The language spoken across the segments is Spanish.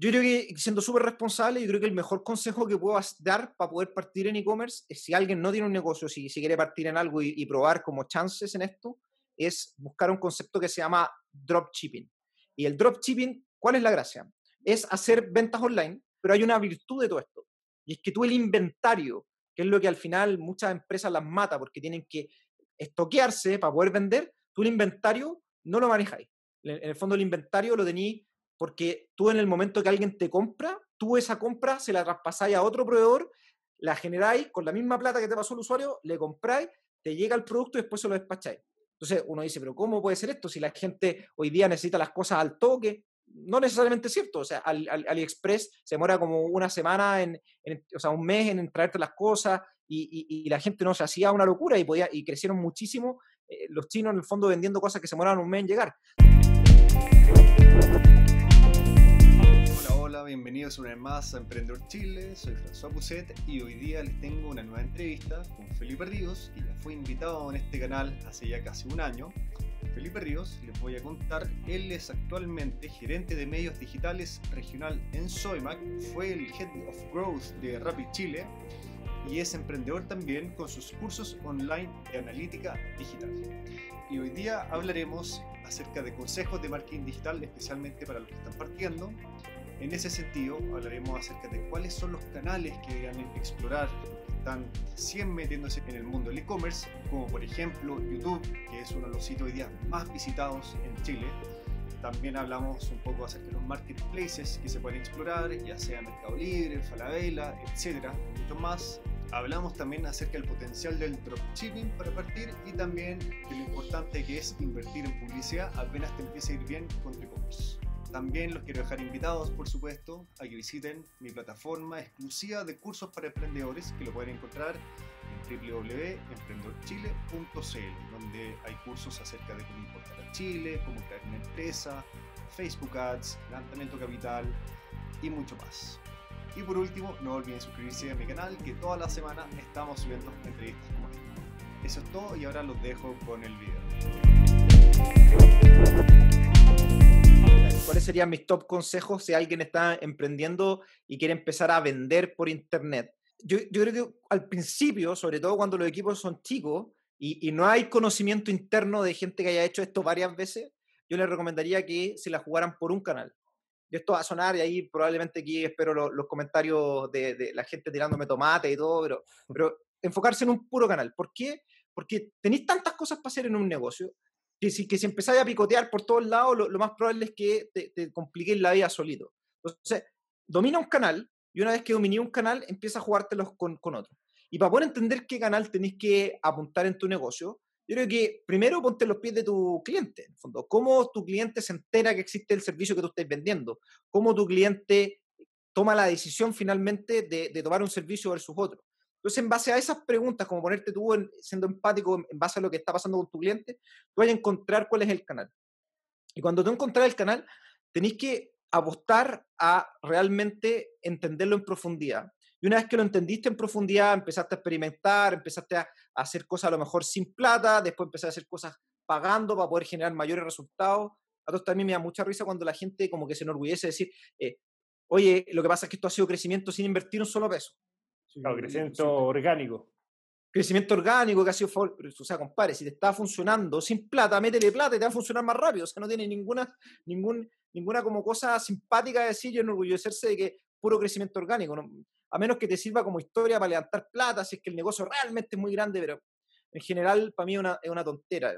Yo creo que, siendo súper responsable, yo creo que el mejor consejo que puedo dar para poder partir en e-commerce es si alguien no tiene un negocio, si, si quiere partir en algo y, probar como chances en esto, es buscar un concepto que se llama drop shipping. Y el drop shipping, ¿cuál es la gracia? Es hacer ventas online, pero hay una virtud de todo esto. Y es que tú el inventario, que es lo que al final muchas empresas las mata porque tienen que estoquearse para poder vender, tú el inventario no lo manejáis. En el fondo el inventario lo tenéis porque tú en el momento que alguien te compra, tú esa compra se la traspasáis a otro proveedor, la generáis con la misma plata que te pasó el usuario, le compráis, te llega el producto y después se lo despacháis. Entonces uno dice, pero ¿cómo puede ser esto si la gente hoy día necesita las cosas al toque? No necesariamente es cierto. O sea, AliExpress se demora como una semana, en, o sea, un mes en traerte las cosas y, la gente no se hacía una locura y, podía, y crecieron muchísimo eh, los chinos en el fondo vendiendo cosas que se demoraban un mes en llegar bienvenidos una vez más a Emprendedor Chile, soy François Puset y hoy día les tengo una nueva entrevista con Felipe Ríos, que ya fue invitado en este canal hace ya casi un año. Felipe Ríos, les voy a contar, él es actualmente gerente de medios digitales regional en Soymac, fue el Head of Growth de Rapid Chile y es emprendedor también con sus cursos online de analítica digital. Y hoy día hablaremos acerca de consejos de marketing digital, especialmente para los que están partiendo, en ese sentido, hablaremos acerca de cuáles son los canales que deberían explorar que están recién metiéndose en el mundo del e-commerce, como por ejemplo YouTube, que es uno de los sitios hoy día más visitados en Chile. También hablamos un poco acerca de los marketplaces que se pueden explorar, ya sea Mercado Libre, Falabella, etcétera, más. Hablamos también acerca del potencial del dropshipping para partir y también de lo importante que es invertir en publicidad apenas te empiece a ir bien con tu e-commerce. También los quiero dejar invitados, por supuesto, a que visiten mi plataforma exclusiva de cursos para emprendedores, que lo pueden encontrar en www.emprendorchile.cl donde hay cursos acerca de cómo importar a Chile, cómo crear una empresa, Facebook Ads, lanzamiento capital y mucho más. Y por último, no olviden suscribirse a mi canal, que todas las semanas estamos subiendo entrevistas como esta. Eso es todo y ahora los dejo con el video. ¿Cuáles serían mis top consejos si alguien está emprendiendo y quiere empezar a vender por Internet? Yo, creo que al principio, sobre todo cuando los equipos son chicos y, no hay conocimiento interno de gente que haya hecho esto varias veces, yo les recomendaría que se la jugaran por un canal. Y esto va a sonar y ahí probablemente aquí espero los, comentarios de, la gente tirándome tomate y todo, pero, pero enfocarse en un puro canal. ¿Por qué? Porque tenéis tantas cosas para hacer en un negocio que si, que empezáis a picotear por todos lados, lo, más probable es que te, te la vida solito. Entonces, domina un canal y una vez que dominé un canal, empieza a jugártelos con, con otro. Y para poder entender qué canal tenéis que apuntar en tu negocio, yo creo que primero ponte los pies de tu cliente, en fondo. ¿Cómo tu cliente se entera que existe el servicio que tú estás vendiendo? ¿Cómo tu cliente toma la decisión finalmente de, de tomar un servicio versus otro? Entonces, en base a esas preguntas, como ponerte tú siendo empático en base a lo que está pasando con tu cliente, tú vas a encontrar cuál es el canal. Y cuando tú encontrás el canal, tenés que apostar a realmente entenderlo en profundidad. Y una vez que lo entendiste en profundidad, empezaste a experimentar, empezaste a, hacer cosas a lo mejor sin plata, después empezaste a hacer cosas pagando para poder generar mayores resultados. A todos también me da mucha risa cuando la gente como que se enorgullece de decir, eh, oye, lo que pasa es que esto ha sido crecimiento sin invertir un solo peso claro, crecimiento orgánico. Crecimiento orgánico que ha sido O sea, compadre, si te está funcionando sin plata, métele plata y te va a funcionar más rápido. O sea, no tiene ninguna, ninguna como cosa simpática de decir y enorgullecerse de que puro crecimiento orgánico. A menos que te sirva como historia para levantar plata, si es que el negocio realmente es muy grande, pero en general para mí es una, es una tontera.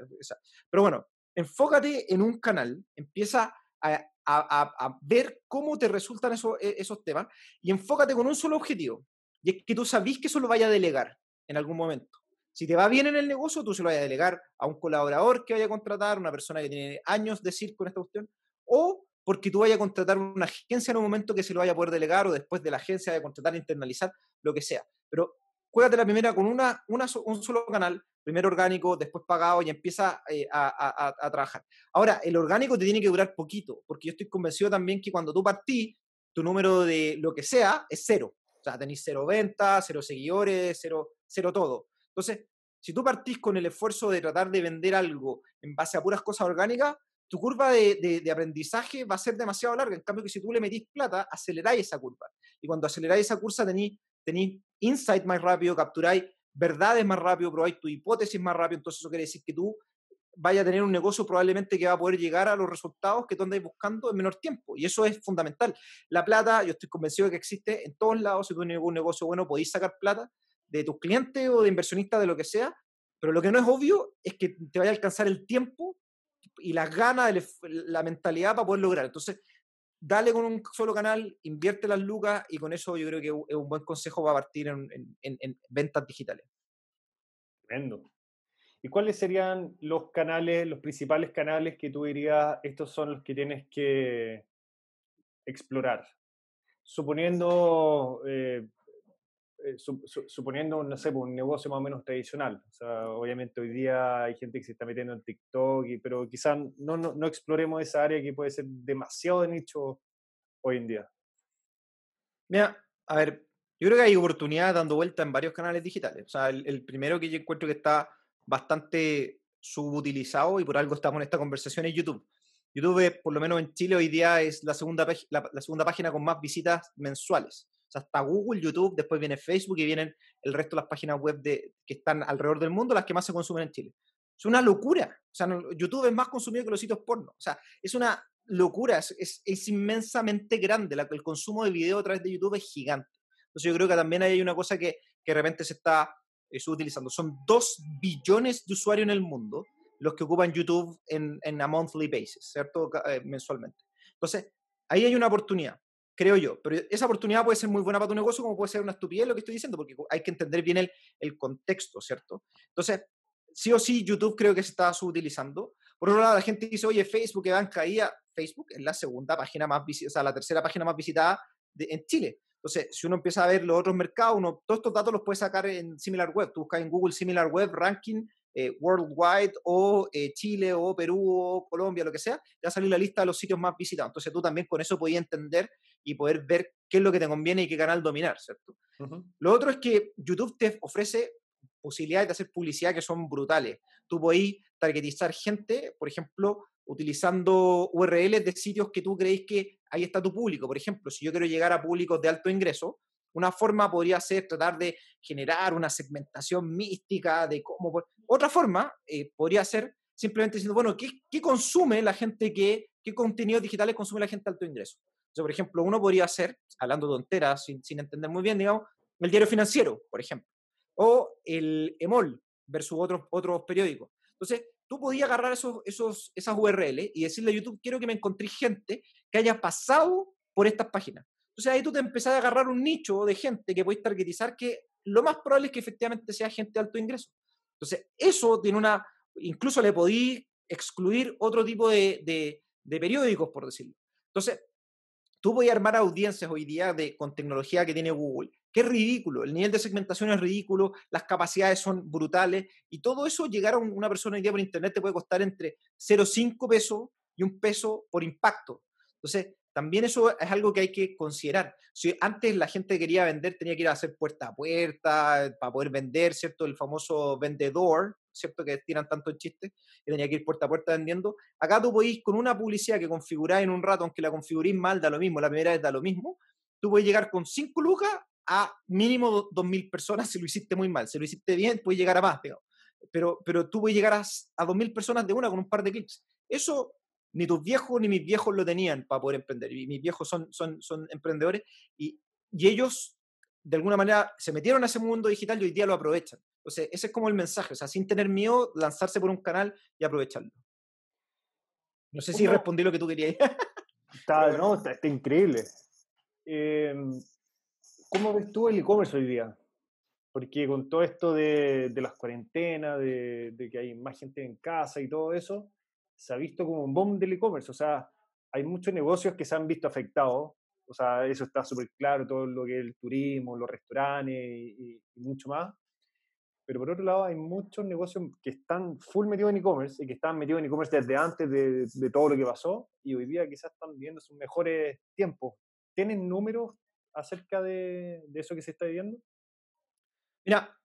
Pero bueno, enfócate en un canal, empieza a, a, ver cómo te resultan esos, e-, esos temas y enfócate con un solo objetivo. Y es que tú sabes que eso lo vaya a delegar en algún momento. Si te va bien en el negocio, tú se lo vayas a delegar a un colaborador que vaya a contratar, una persona que tiene años de circo en esta cuestión, o porque tú vayas a contratar una agencia en un momento que se lo vaya a poder delegar o después de la agencia de contratar, internalizar, lo que sea. Pero cuídate la primera con una, un solo canal, primero orgánico, después pagado y empieza eh, a, a, trabajar. Ahora, el orgánico te tiene que durar poquito, porque yo estoy convencido también que cuando tú partís, tu número de lo que sea es cero. O sea, tenéis cero ventas, cero seguidores, cero, cero todo. Entonces, si tú partís con el esfuerzo de tratar de vender algo en base a puras cosas orgánicas, tu curva de, de, aprendizaje va a ser demasiado larga. En cambio, que si tú le metís plata, aceleráis esa curva. Y cuando aceleráis esa curva, tenéis, tenéis insight más rápido, capturáis verdades más rápido, probáis tu hipótesis más rápido. Entonces, eso quiere decir que tú vaya a tener un negocio probablemente que va a poder llegar a los resultados que tú andáis buscando en menor tiempo. Y eso es fundamental. La plata, yo estoy convencido de que existe en todos lados. Si tú tienes un negocio bueno, podéis sacar plata de tus clientes o de inversionistas, de lo que sea. Pero lo que no es obvio es que te vaya a alcanzar el tiempo y las ganas, la mentalidad para poder lograr. Entonces, dale con un solo canal, invierte las lucas y con eso yo creo que es un buen consejo a partir en, en ventas digitales. Tremendo. ¿Y cuáles serían los canales, los principales canales que tú dirías, estos son los que tienes que explorar? Suponiendo, eh, eh, suponiendo, no sé, pues, un negocio más o menos tradicional. O sea, obviamente hoy día hay gente que se está metiendo en TikTok, pero quizás no, exploremos esa área que puede ser demasiado de nicho hoy en día. Mira, a ver, yo creo que hay oportunidad dando vuelta en varios canales digitales. O sea, el primero que yo encuentro que está bastante subutilizado y por algo estamos en esta conversación en YouTube. YouTube, por lo menos en Chile hoy día, es la segunda, la, segunda página con más visitas mensuales. O sea, hasta Google, YouTube, después viene Facebook y vienen el resto de las páginas web de, que están alrededor del mundo, las que más se consumen en Chile. Es una locura. O sea, YouTube es más consumido que los sitios porno. O sea, es una locura, es, es, inmensamente grande. La, el consumo de video a través de YouTube es gigante. Entonces yo creo que también hay una cosa que, que de repente se está estoy utilizando. Son 2 billones de usuarios en el mundo los que ocupan YouTube en, en a monthly basis, ¿cierto? Eh, mensualmente. Entonces, ahí hay una oportunidad, creo yo. Pero esa oportunidad puede ser muy buena para tu negocio, como puede ser una estupidez lo que estoy diciendo, porque hay que entender bien el, el contexto, ¿cierto? Entonces, sí o sí, YouTube creo que se está subutilizando. Por otro lado, la gente dice, oye, Facebook, que van caída. Facebook es la segunda página más visitada, o sea, la tercera página más visitada de, en Chile. Entonces, si uno empieza a ver los otros mercados, todos estos datos los puedes sacar en similar web. Tú buscas en Google similar web ranking eh, worldwide o eh, Chile o Perú o Colombia, lo que sea, Ya va la lista de los sitios más visitados. Entonces tú también con eso podías entender y poder ver qué es lo que te conviene y qué canal dominar, ¿cierto? Lo otro es que YouTube te ofrece posibilidades de hacer publicidad que son brutales. Tú podés targetizar gente, por ejemplo, utilizando URLs de sitios que tú crees que ahí está tu público. Por ejemplo, si yo quiero llegar a públicos de alto ingreso, una forma podría ser tratar de generar una segmentación mística de cómo... Otra forma eh, podría ser simplemente diciendo, bueno, ¿qué, consume la gente que... ¿Qué contenidos digitales consume la gente de alto ingreso? por ejemplo, uno podría ser, hablando tonteras, sin, sin entender muy bien, digamos, el diario financiero, por ejemplo, o el EMOL versus otros, otros periódicos. Entonces, tú podías agarrar esos, esos, esas URLs y decirle a YouTube, quiero que me encontré gente que haya pasado por estas páginas. Entonces ahí tú te empezás a agarrar un nicho de gente que puedes targetizar que lo más probable es que efectivamente sea gente de alto ingreso. Entonces eso tiene una, incluso le podí excluir otro tipo de, periódicos, por decirlo. Entonces, tú podías armar audiencias hoy día de, con tecnología que tiene Google ¡Qué ridículo, el nivel de segmentación es ridículo, las capacidades son brutales y todo eso llegar a una persona hoy día por internet te puede costar entre 0,5 pesos y un peso por impacto. Entonces, también eso es algo que hay que considerar. Si antes la gente quería vender, tenía que ir a hacer puerta a puerta eh, para poder vender, ¿cierto? El famoso vendedor, ¿cierto? Que tiran tanto chistes, chiste, que tenía que ir puerta a puerta vendiendo. Acá tú ir con una publicidad que configuráis en un rato, aunque la configurís mal, da lo mismo, la primera vez da lo mismo, tú puedes llegar con cinco lucas a mínimo 2.000 personas si lo hiciste muy mal. Si lo hiciste bien, puedes llegar a más, Pero, pero tú puedes llegar a, 2.000 personas de una con un par de clics. Eso ni tus viejos ni mis viejos lo tenían para poder emprender. Y mis viejos son, son, son emprendedores y, ellos de alguna manera se metieron a ese mundo digital y hoy día lo aprovechan. Entonces, ese es como el mensaje, o sea, sin tener miedo, lanzarse por un canal y aprovecharlo. No sé si respondí lo que tú querías. Está, no, está, increíble. Em, ¿Cómo ves tú el e-commerce hoy día? Porque con todo esto de, las cuarentenas, de, que hay más gente en casa y todo eso, se ha visto como un boom del e-commerce. O sea, hay muchos negocios que se han visto afectados. O sea, eso está súper claro, todo lo que es el turismo, los restaurantes y, mucho más. Pero por otro lado, hay muchos negocios que están full metidos en e-commerce y que están metidos en e-commerce desde antes de, de, todo lo que pasó y hoy día quizás están viviendo sus mejores tiempos. ¿Tienen números acerca de, eso que se está viviendo? Mira,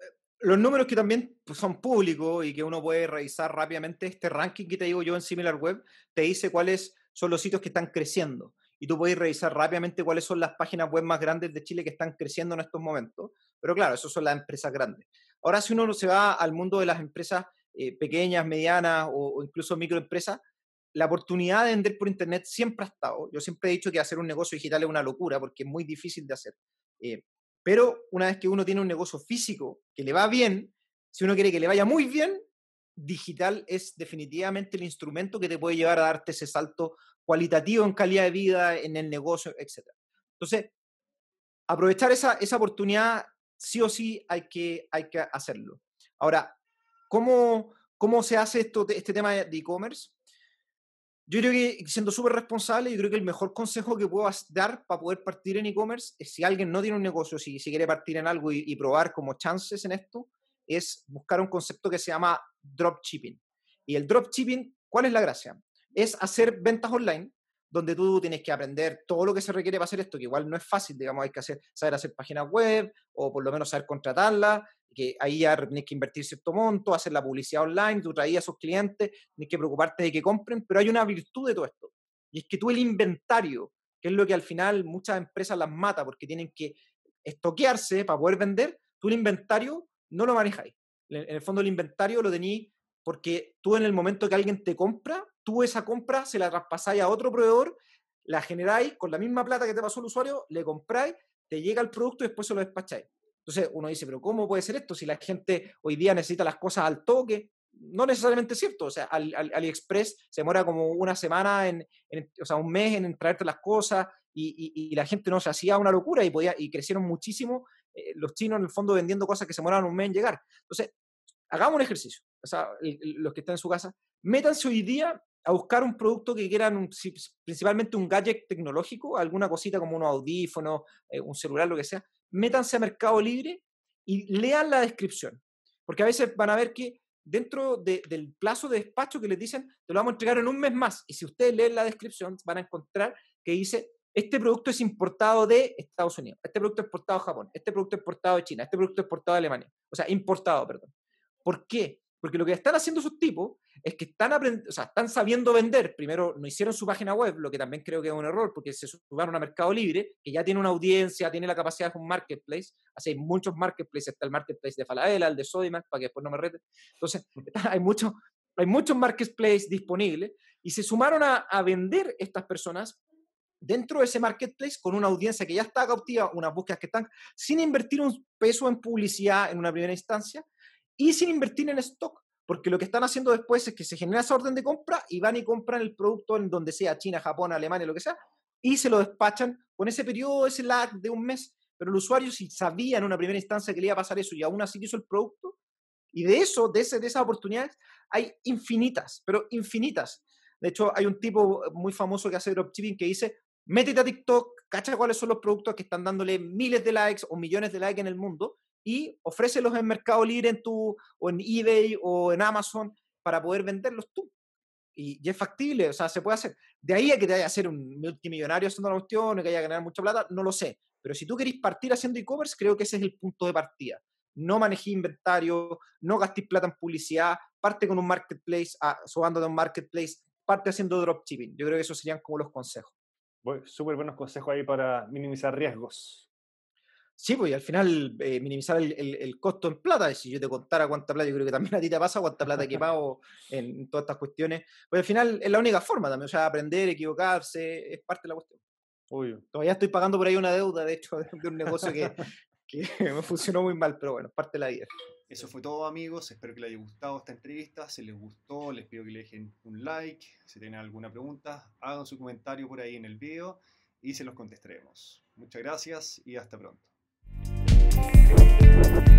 eh, los números que también pues, son públicos y que uno puede revisar rápidamente, este ranking que te digo yo en SimilarWeb, te dice cuáles son los sitios que están creciendo. Y tú puedes revisar rápidamente cuáles son las páginas web más grandes de Chile que están creciendo en estos momentos. Pero claro, esas son las empresas grandes. Ahora, si uno se va al mundo de las empresas eh, pequeñas, medianas o, incluso microempresas, la oportunidad de vender por Internet siempre ha estado. Yo siempre he dicho que hacer un negocio digital es una locura porque es muy difícil de hacer. Eh, pero una vez que uno tiene un negocio físico que le va bien, si uno quiere que le vaya muy bien, digital es definitivamente el instrumento que te puede llevar a darte ese salto cualitativo en calidad de vida, en el negocio, etc. Entonces, aprovechar esa, oportunidad sí o sí hay que, hay que hacerlo. Ahora, ¿cómo, cómo se hace esto, este tema de e-commerce? Yo creo que siendo súper responsable, yo creo que el mejor consejo que puedo dar para poder partir en e-commerce es si alguien no tiene un negocio, si, si quiere partir en algo y, probar como chances en esto, es buscar un concepto que se llama drop shipping Y el drop shipping ¿cuál es la gracia? Es hacer ventas online, donde tú tienes que aprender todo lo que se requiere para hacer esto, que igual no es fácil, digamos, hay que hacer, saber hacer páginas web o por lo menos saber contratarla, que ahí ya tenés que invertir cierto monto, hacer la publicidad online, tú traías a esos clientes, tenés que preocuparte de que compren, pero hay una virtud de todo esto, y es que tú el inventario, que es lo que al final muchas empresas las mata porque tienen que estoquearse para poder vender, tú el inventario no lo manejáis. En el fondo el inventario lo tenéis porque tú en el momento que alguien te compra, tú esa compra se la traspasáis a otro proveedor, la generáis con la misma plata que te pasó el usuario, le compráis, te llega el producto y después se lo despacháis. Entonces uno dice, pero ¿cómo puede ser esto si la gente hoy día necesita las cosas al toque? No necesariamente es cierto, o sea, AliExpress se demora como una semana, en, o sea, un mes en traerte las cosas y, la gente no se hacía una locura y, podía, y crecieron muchísimo eh, los chinos en el fondo vendiendo cosas que se demoraban un mes en llegar. Entonces, hagamos un ejercicio, o sea, los que están en su casa, métanse hoy día a buscar un producto que quieran principalmente un gadget tecnológico, alguna cosita como un audífono, eh, un celular, lo que sea, métanse a Mercado Libre y lean la descripción. Porque a veces van a ver que dentro del plazo de despacho que les dicen, te lo vamos a entregar en un mes más. Y si ustedes leen la descripción, van a encontrar que dice, este producto es importado de Estados Unidos, este producto es importado de Japón, este producto es importado de China, este producto es importado de Alemania. O sea, importado, perdón. ¿Por qué? Porque lo que están haciendo esos tipos es que están, están sabiendo vender. Primero, no hicieron su página web, lo que también creo que es un error, porque se sumaron a Mercado Libre, que ya tiene una audiencia, tiene la capacidad de un marketplace. Hace hay muchos marketplaces, está el marketplace de Falabella, el de Sodimac, para que después no me reten. Entonces, mm. hay muchos hay muchos marketplaces disponibles y se sumaron a, a vender estas personas dentro de ese marketplace con una audiencia que ya está cautiva, unas búsquedas que están, sin invertir un peso en publicidad en una primera instancia y sin invertir en stock porque lo que están haciendo después es que se genera esa orden de compra y van y compran el producto en donde sea, China, Japón, Alemania, lo que sea, y se lo despachan con ese periodo, ese lag de un mes. Pero el usuario, si sabía en una primera instancia que le iba a pasar eso y aún así hizo el producto, y de eso, de, de esas oportunidades, hay infinitas, pero infinitas. De hecho, hay un tipo muy famoso que hace dropshipping que dice, métete a TikTok, cacha cuáles son los productos que están dándole miles de likes o millones de likes en el mundo y ofrécelos en Mercado Libre en tu, o en eBay o en Amazon para poder venderlos tú. Y, es factible, o sea, se puede hacer. De ahí a que te vaya a hacer un multimillonario haciendo la cuestión, que haya ganar mucha plata, no lo sé. Pero si tú querés partir haciendo e-commerce, creo que ese es el punto de partida. No manejé inventario, no gastéis plata en publicidad, parte con un marketplace, ah, de a un marketplace, parte haciendo dropshipping. Yo creo que esos serían como los consejos. súper buenos consejos ahí para minimizar riesgos. Sí, pues al final eh, minimizar el, costo en plata. Si yo te contara cuánta plata, yo creo que también a ti te pasa, cuánta plata que pago en, todas estas cuestiones. Pues al final es la única forma también, o sea, aprender, equivocarse, es parte de la cuestión. Uy, Todavía estoy pagando por ahí una deuda, de hecho, de un negocio que, me funcionó muy mal, pero bueno, parte de la vida. Eso fue todo, amigos. Espero que les haya gustado esta entrevista. Si les gustó, les pido que le dejen un like. Si tienen alguna pregunta, hagan su comentario por ahí en el video y se los contestaremos. Muchas gracias y hasta pronto. Thank you.